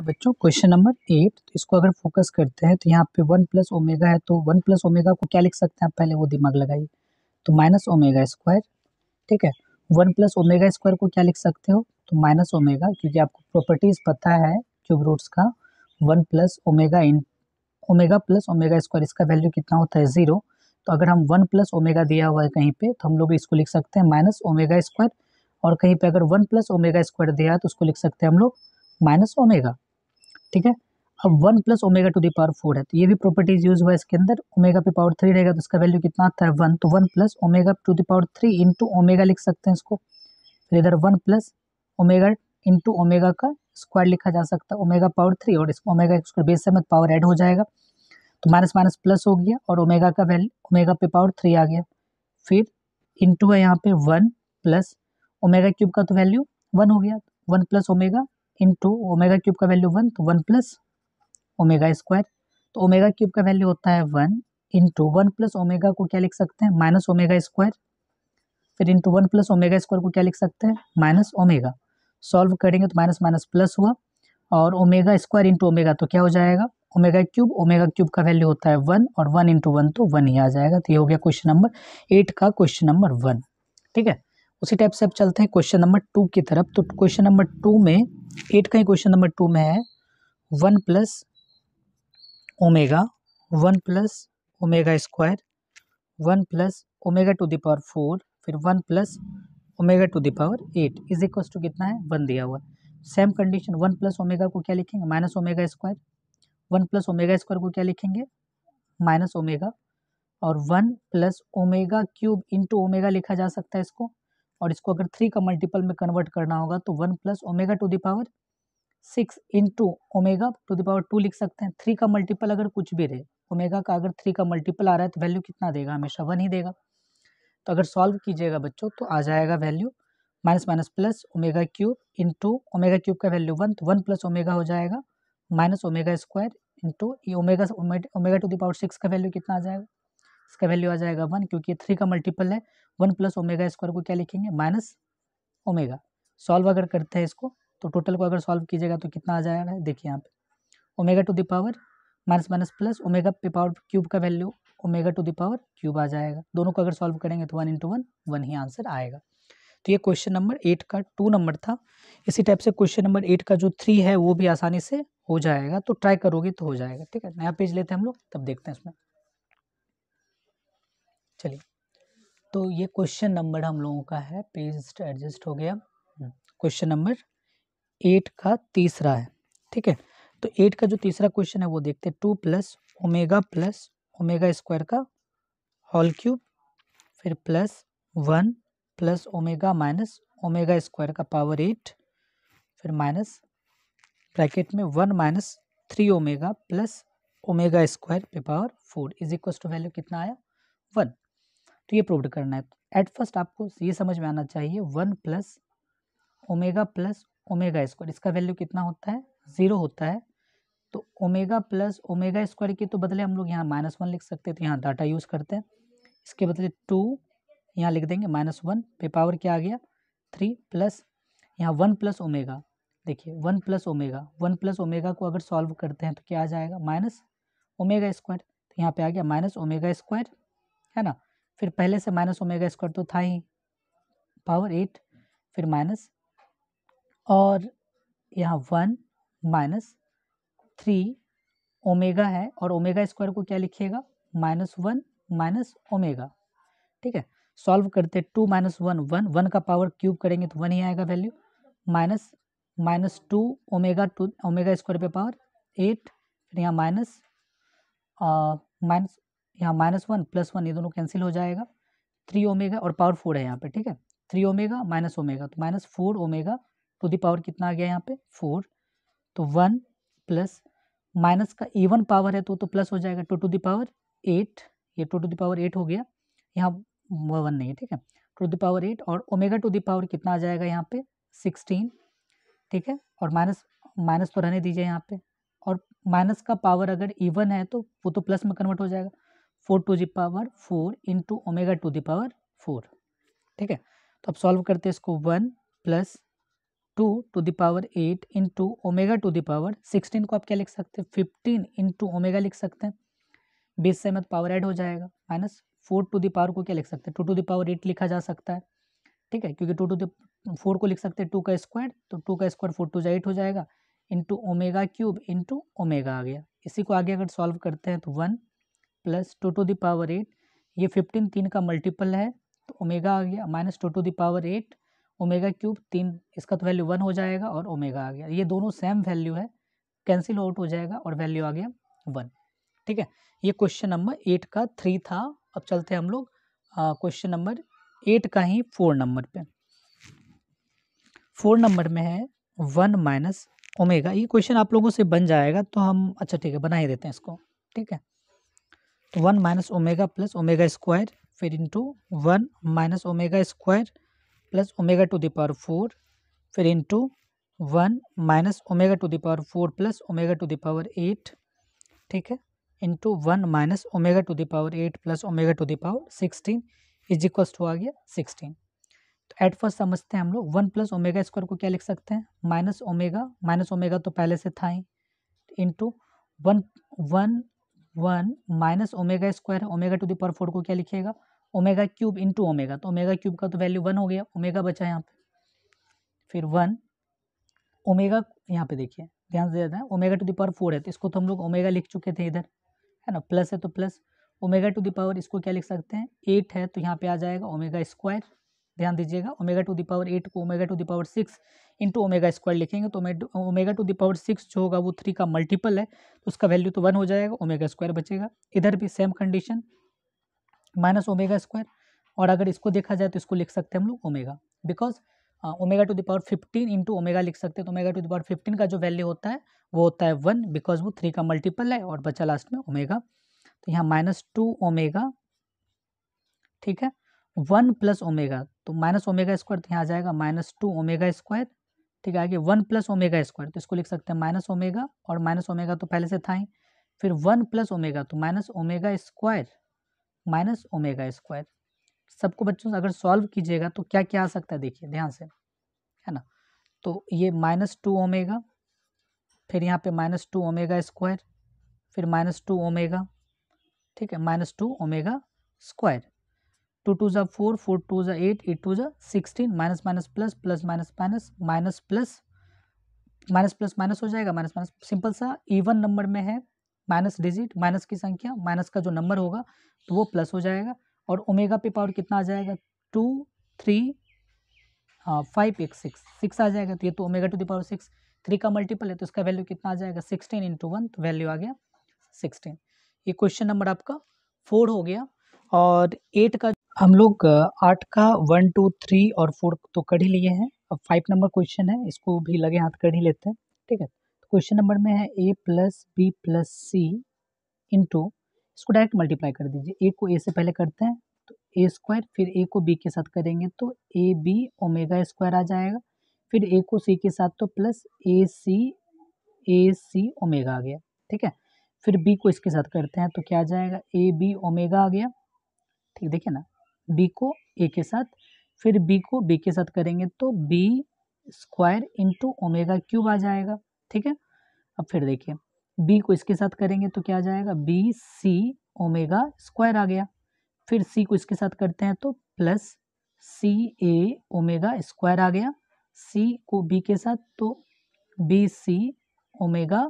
बच्चों question number eight इसको अगर फोकस करते हैं तो यहाँ पे वन प्लस ओमेगा है तो वन प्लस ओमेगा को क्या लिख सकते हैं आप पहले वो दिमाग लगाइए तो माइनस ओमेगा स्क्वायर ठीक है वन प्लस ओमेगा स्क्वायर को क्या लिख सकते हो तो माइनस ओमेगा क्योंकि आपको प्रॉपर्टीज पता है क्यूब रूट्स का one plus omega in omega plus omega square इसका वैल्यू कितना होता है ज़ीरो तो अगर हम वन प्लस ओमेगा दिया हुआ है कहीं पे तो हम लोग इसको लिख सकते हैं माइनस ओमेगा स्क्वायर और कहीं पे अगर वन प्लस ओमेगा स्क्वायर दिया है तो उसको लिख सकते हैं हम लोग माइनस ओमेगा ठीक है अब one plus omega to the power four है तो ये भी प्रॉपर्टीज यूज हुआ इसके अंदर ओमेगा पे पावर थ्री रहेगा तो इसका वैल्यू कितना आता है वन तो one plus omega to the power power three into omega लिख सकते हैं इसको फिर इधर one plus omega into omega का स्क्वायर लिखा जा सकता है ओमेगा पावर थ्री और इसको ओमेगा स्क्वायर बेस से मत पावर एड हो जाएगा तो माइनस माइनस प्लस हो गया और ओमेगा का वैल्यू ओमेगा पे पावर थ्री आ गया फिर इंटू है यहाँ पे वन प्लस ओमेगा क्यूब का तो वैल्यू वन हो गया one plus omega into omega cube का वैल्यू वन तो वन प्लस ओमेगा स्क्वायर तो ओमेगा क्यूब का वैल्यू होता है one into one plus omega को क्या लिख सकते हैं माइनस ओमेगा स्क्वायर फिर into one plus omega square को क्या लिख सकते हैं माइनस ओमेगा सॉल्व करेंगे तो माइनस माइनस प्लस हुआ और ओमेगा स्क्वायर इंटू ओमेगा तो क्या हो जाएगा ओमेगा क्यूब ओमेगा क्यूब का वैल्यू होता है वन और वन इंटू वन तो वन ही आ जाएगा तो ये हो गया क्वेश्चन नंबर एट का क्वेश्चन नंबर वन ठीक है उसी टाइप से अब चलते हैं क्वेश्चन नंबर टू की तरफ तो क्वेश्चन नंबर टू में एट का ही क्वेश्चन नंबर टू में है one plus omega one plus omega square one plus omega to the power four फिर one plus omega to the power eight is equal to कितना है वन दिया हुआ same condition one plus omega को क्या लिखेंगे minus omega square one plus omega square को क्या लिखेंगे माइनस ओमेगा और one plus omega cube into omega लिखा जा सकता है इसको और इसको अगर थ्री का मल्टीपल में कन्वर्ट करना होगा तो one plus omega to the power six into omega to the power two लिख सकते हैं थ्री का मल्टीपल अगर कुछ भी रहे ओमेगा का अगर थ्री का मल्टीपल आ रहा है तो वैल्यू कितना देगा हमेशा वन ही देगा तो अगर सॉल्व कीजिएगा बच्चों तो आ जाएगा value minus minus plus omega cube to omega cube का वैल्यू वन तो वन प्लस ओमेगा हो जाएगा माइनस ओमेगा स्क्वायर इन ये omega omega to the power six का वैल्यू कितना आ जाएगा इसका वैल्यू आ जाएगा वन क्योंकि ये थ्री का मल्टीपल है वन प्लस ओमेगा स्क्वायर को क्या लिखेंगे माइनस ओमेगा सॉल्व अगर करते हैं इसको तो टोटल को अगर सॉल्व कीजिएगा तो कितना आ जाएगा देखिए यहाँ पे omega to the power minus minus plus omega पे पावर क्यूब का value omega to the power cube आ जाएगा दोनों को अगर सॉल्व करेंगे तो वन इंटू वन वन ही आंसर आएगा तो ये क्वेश्चन नंबर एट का टू नंबर था इसी टाइप से क्वेश्चन नंबर एट का जो थ्री है वो भी आसानी से हो जाएगा तो ट्राई करोगे तो हो जाएगा ठीक है नया पेज लेते हैं हम लोग तब देखते हैं इसमें चलिए तो ये क्वेश्चन नंबर हम लोगों का है पेज एडजस्ट हो गया क्वेश्चन नंबर एट का तीसरा है ठीक है तो एट का जो तीसरा क्वेश्चन है वो देखते हैं two plus omega plus omega square का होल क्यूब फिर plus one plus omega minus omega square का पावर एट फिर माइनस ब्रैकेट में one minus three omega plus omega square पे power four is equal to value कितना आया one तो ये प्रूव्ड करना है एट फर्स्ट आपको ये समझ में आना चाहिए one plus omega plus omega square इसका वैल्यू कितना होता है ज़ीरो होता है तो ओमेगा प्लस ओमेगा स्क्वायर के तो बदले हम लोग यहाँ माइनस वन लिख सकते हैं तो यहाँ डाटा यूज़ करते हैं इसके बदले टू यहाँ लिख देंगे माइनस वन पे पावर क्या आ गया थ्री प्लस यहाँ वन प्लस ओमेगा देखिए one plus omega one plus omega को अगर सॉल्व करते हैं तो क्या आ जाएगा माइनस ओमेगा स्क्वायर तो यहाँ पे आ गया माइनस ओमेगा स्क्वायर है ना फिर पहले से माइनस ओमेगा स्क्वायर तो था ही पावर एट फिर माइनस और यहाँ वन माइनस थ्री ओमेगा है और ओमेगा स्क्वायर को क्या लिखिएगा माइनस वन माइनस ओमेगा ठीक है सॉल्व करते two minus one one one का पावर क्यूब करेंगे तो वन ही आएगा value minus minus two omega two omega square पे पावर एट फिर यहाँ माइनस माइनस यहाँ माइनस वन प्लस वन ये दोनों कैंसिल हो जाएगा थ्री ओमेगा और पावर फोर है यहाँ पे ठीक है थ्री ओमेगा माइनस ओमेगा तो minus four omega to the power कितना आ गया यहाँ पे फोर तो वन प्लस माइनस का इवन पावर है तो तो प्लस हो जाएगा two to the power eight ये two to the power eight हो गया यहाँ वन नहीं है ठीक है टू दी पावर एट और ओमेगा टू दी पावर कितना आ जाएगा यहाँ पे सिक्सटीन ठीक है और माइनस माइनस तो रहने दीजिए यहाँ पे और माइनस का पावर अगर इवन है तो वो तो प्लस में कन्वर्ट हो जाएगा four to the power four into omega to the power four ठीक है तो अब सॉल्व करते हैं इसको one plus two to the power eight into omega to power sixteen को आप क्या लिख सकते हैं फिफ्टीन इंटू ओमेगा लिख सकते हैं बीस से मत मतलब पावर ऐड हो जाएगा माइनस फोर टू पावर को क्या लिख सकते हैं टू टू पावर एट लिखा जा सकता है ठीक है क्योंकि टू टू फोर को लिख सकते हैं टू का स्क्वायर तो टू का स्क्वायर फोर टू जो एट हो जाएगा into omega cube into omega आ गया इसी को आगे अगर सॉल्व करते हैं तो one plus two to the power eight ये फिफ्टीन तीन का मल्टीपल है तो ओमेगा आ गया minus two to the power eight omega cube तीन इसका तो वैल्यू वन हो जाएगा और ओमेगा आ गया ये दोनों सेम वैल्यू है कैंसिल आउट हो जाएगा और वैल्यू आ गया वन ठीक है ये क्वेश्चन नंबर एट का थ्री था अब चलते हम लोग क्वेश्चन नंबर एट का ही फोर नंबर पे फोर नंबर में है वन माइनस ओमेगा ये क्वेश्चन आप लोगों से बन जाएगा तो हम अच्छा ठीक है बना ही देते हैं इसको ठीक है तो one minus omega plus omega square फिर into one minus omega square plus omega to power four फिर into one minus omega to power four plus omega to power eight ठीक है into one minus omega to power eight plus omega to power sixteen is equal to आ गया sixteen तो at first समझते हैं हम लोग वन प्लस ओमेगा स्क्वायर को क्या लिख सकते हैं माइनस ओमेगा माइनस ओमेगा तो पहले से था ही into one one one minus omega square omega to the power four को क्या लिखेगा ओमेगा क्यूब इंटू ओमेगा तो ओमेगा क्यूब का तो वैल्यू वन हो गया ओमेगा बचा यहाँ पे फिर वन ओमेगा यहाँ पे देखिए ध्यान से ज्यादा है ओमेगा टू दावर फोर है तो इसको तो हम लोग ओमेगा लिख चुके थे इधर है ना प्लस है तो प्लस ओमेगा टू दावर इसको क्या लिख सकते हैं एट है तो यहाँ पे आ जाएगा ओमेगा स्क्वायर ध्यान दीजिएगा ओमेगा टू दावर एट को omega to the power six into omega square लिखेंगे तो ओमेगा टू दावर सिक्स जो होगा वो थ्री का मल्टीपल है तो उसका वैल्यू तो वन हो जाएगा ओमेगा स्क्वायर बचेगा इधर भी same condition minus omega square और अगर इसको देखा जाए तो इसको लिख सकते हैं हम लोग omega because omega to the power fifteen into omega लिख सकते हैं तो ओमेगा टू दावर फिफ्टीन का जो वैल्यू होता है वो होता है वन बिकॉज वो थ्री का मल्टीपल है और बचा लास्ट में ओमेगा तो यहाँ माइनस टू ओमेगा ठीक है वन प्लस ओमेगा तो माइनस ओमेगा स्क्वायर तो यहाँ आ जाएगा माइनस टू ओमेगा स्क्वायर ठीक है आगे वन प्लस ओमेगा स्क्वायर तो इसको लिख सकते हैं माइनस ओमेगा और माइनस ओमेगा तो पहले से था ही फिर वन प्लस ओमेगा तो minus omega square minus omega square सबको बच्चों अगर सॉल्व कीजिएगा तो क्या क्या आ सकता है देखिए ध्यान से है ना तो ये माइनस टू ओमेगा फिर यहाँ पे माइनस टू ओमेगा स्क्वायर फिर माइनस टू ओमेगा ठीक है minus two omega square two two ज़ा फोर फोर टू ज़ा एट एट टू ज़ा sixteen minus minus plus plus minus minus minus plus minus plus minus हो जाएगा minus minus simple सा even number में है माइनस डिजिट माइनस की संख्या माइनस का जो नंबर होगा तो वो प्लस हो जाएगा और ओमेगा पे पावर कितना आ जाएगा टू थ्री हाँ फाइव एक सिक्स सिक्स आ जाएगा तो ये तो omega to the power six three का मल्टीपल है तो इसका वैल्यू कितना आ जाएगा सिक्सटीन इंटू वन तो वैल्यू आ गया सिक्सटीन ये क्वेश्चन नंबर आपका फोर हो गया और एट का हम लोग आठ का वन टू थ्री और फोर तो कर ही लिए हैं अब फाइव नंबर क्वेश्चन है इसको भी लगे हाथ कर ही लेते हैं ठीक है तो क्वेश्चन नंबर में है A plus B plus C into इसको डायरेक्ट मल्टीप्लाई कर दीजिए ए को ए से पहले करते हैं तो ए स्क्वायर फिर ए को बी के साथ करेंगे तो ए बी ओमेगा स्क्वायर आ जाएगा फिर ए को सी के साथ तो प्लस ए सी ए सी ओमेगा आ गया ठीक है फिर बी को इसके साथ करते हैं तो क्या आ जाएगा ए बी ओमेगा आ गया ठीक देखिए ना बी को ए के साथ फिर बी को बी के साथ करेंगे तो B square into omega cube आ जाएगा ठीक है अब फिर देखिए बी को इसके साथ करेंगे तो क्या आ जाएगा बी सी ओमेगा स्क्वायर आ गया फिर सी को इसके साथ करते हैं तो plus C A omega square आ गया सी को बी के साथ तो B C omega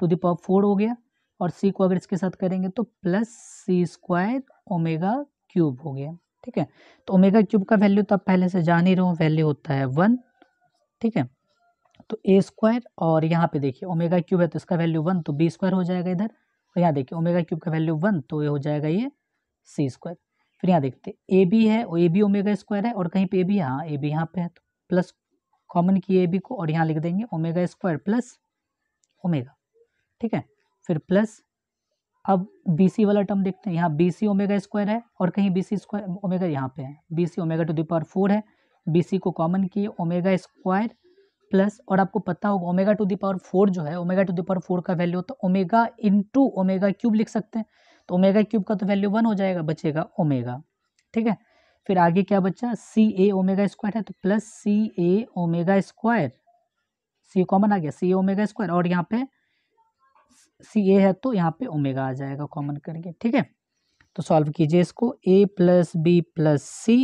to the power four हो गया और सी को अगर इसके साथ करेंगे तो plus C square omega cube हो गया ठीक है तो ओमेगा क्यूब का वैल्यू तो आप पहले से जान ही रहे हो वैल्यू होता है वन ठीक है तो ए स्क्वायर और यहाँ पे देखिए ओमेगा क्यूब है तो इसका वैल्यू वन तो बी स्क्वायर हो जाएगा इधर और यहाँ देखिए ओमेगा क्यूब का वैल्यू वन तो ये हो जाएगा ये सी स्क्वायर फिर यहाँ देखते ए बी है और ए बी ओमेगा स्क्वायर है और कहीं पे ए बी हाँ ए बी यहाँ पे है तो प्लस कॉमन की ए बी को और यहाँ लिख देंगे ओमेगा स्क्वायर प्लस ओमेगा ठीक है फिर प्लस अब बी सी वाला टर्म देखते हैं यहाँ बी सी ओमेगा स्क्वायर है और कहीं बी सी स्क्वायर ओमेगा यहाँ पे है B C omega to the power four है बी सी को कॉमन किए ओमेगा स्क्वायर प्लस और आपको पता होगा ओमेगा टू दावर फोर जो है ओमेगा टू दावर फोर का वैल्यू तो ओमेगा इंटू ओमेगा क्यूब लिख सकते हैं तो ओमेगा क्यूब का तो वैल्यू वन हो जाएगा बचेगा ओमेगा ठीक है फिर आगे क्या बच्चा सी ए ओमेगा स्क्वायर है तो plus C A omega square C common आ गया सी ओमेगा स्क्वायर और यहाँ पे सी ए है तो यहाँ पे ओमेगा आ जाएगा कॉमन करके ठीक है तो सॉल्व कीजिए इसको A plus B plus C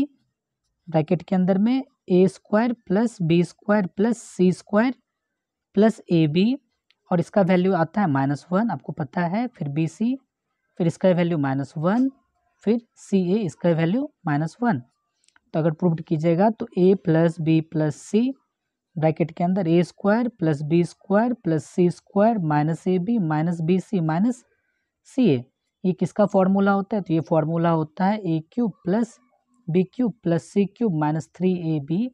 bracket के अंदर में A square plus B square plus C square plus A B और इसका वैल्यू आता है माइनस वन आपको पता है फिर बी सी फिर इसका वैल्यू माइनस वन फिर सी ए इसका वैल्यू माइनस वन तो अगर प्रूव कीजिएगा तो A plus B plus C bracket के अंदर A square plus B square plus C square minus A B minus B C minus C A ये किसका फॉर्मूला होता है तो ये फॉर्मूला होता है A cube plus B cube plus C cube minus three A B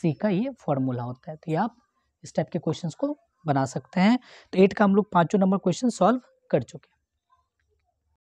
C का ये फॉर्मूला होता है तो ये आप इस टाइप के क्वेश्चंस को बना सकते हैं तो एट का हम लोग पाँचों नंबर क्वेश्चन सॉल्व कर चुके हैं